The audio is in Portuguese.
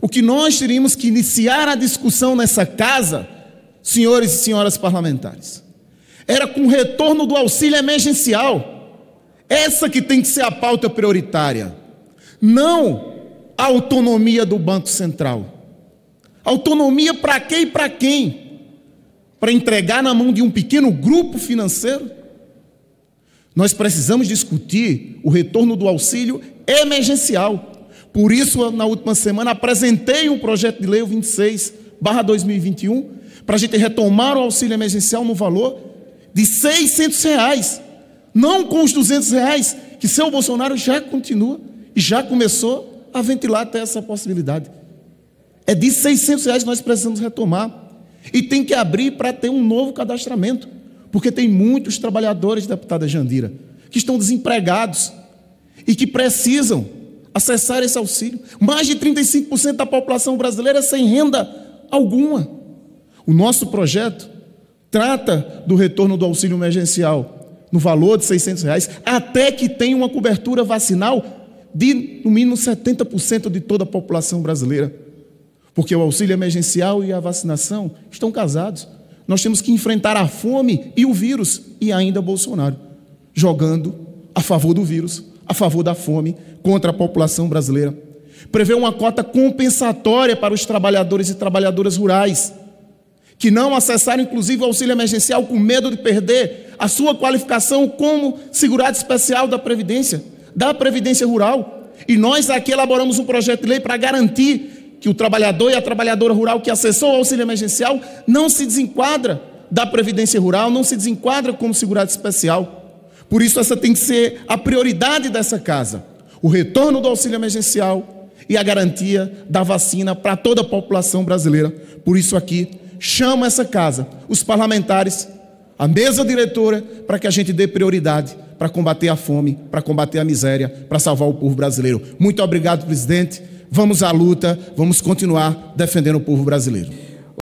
O que nós teríamos que iniciar a discussão nessa casa, senhores e senhoras parlamentares, era com o retorno do auxílio emergencial. Essa que tem que ser a pauta prioritária. Não a autonomia do Banco Central. Autonomia para quem e para quem? Para entregar na mão de um pequeno grupo financeiro? Nós precisamos discutir o retorno do auxílio emergencial. Por isso, na última semana, apresentei um projeto de lei o 26, barra 2021, para a gente retomar o auxílio emergencial no valor de 600 reais, não com os 200 reais que seu Bolsonaro já continua e já começou a ventilar até essa possibilidade. É de 600 reais que nós precisamos retomar e tem que abrir para ter um novo cadastramento, porque tem muitos trabalhadores, deputada Jandira, que estão desempregados e que precisam acessar esse auxílio. Mais de 35% da população brasileira sem renda alguma. O nosso projeto trata do retorno do auxílio emergencial no valor de 600 reais, até que tenha uma cobertura vacinal de no mínimo 70% de toda a população brasileira. Porque o auxílio emergencial e a vacinação estão casados. Nós temos que enfrentar a fome e o vírus, e ainda Bolsonaro, jogando a favor do vírus, a favor da fome contra a população brasileira. Prevê uma cota compensatória para os trabalhadores e trabalhadoras rurais, que não acessaram inclusive o auxílio emergencial com medo de perder a sua qualificação como segurado especial da Previdência, da Previdência Rural. E nós aqui elaboramos um projeto de lei para garantir que o trabalhador e a trabalhadora rural que acessou o auxílio emergencial não se desenquadra da Previdência Rural, não se desenquadra como segurado especial. Por isso, essa tem que ser a prioridade dessa casa: o retorno do auxílio emergencial e a garantia da vacina para toda a população brasileira. Por isso, aqui, chama essa casa, os parlamentares, a mesa diretora, para que a gente dê prioridade para combater a fome, para combater a miséria, para salvar o povo brasileiro. Muito obrigado, presidente. Vamos à luta, vamos continuar defendendo o povo brasileiro.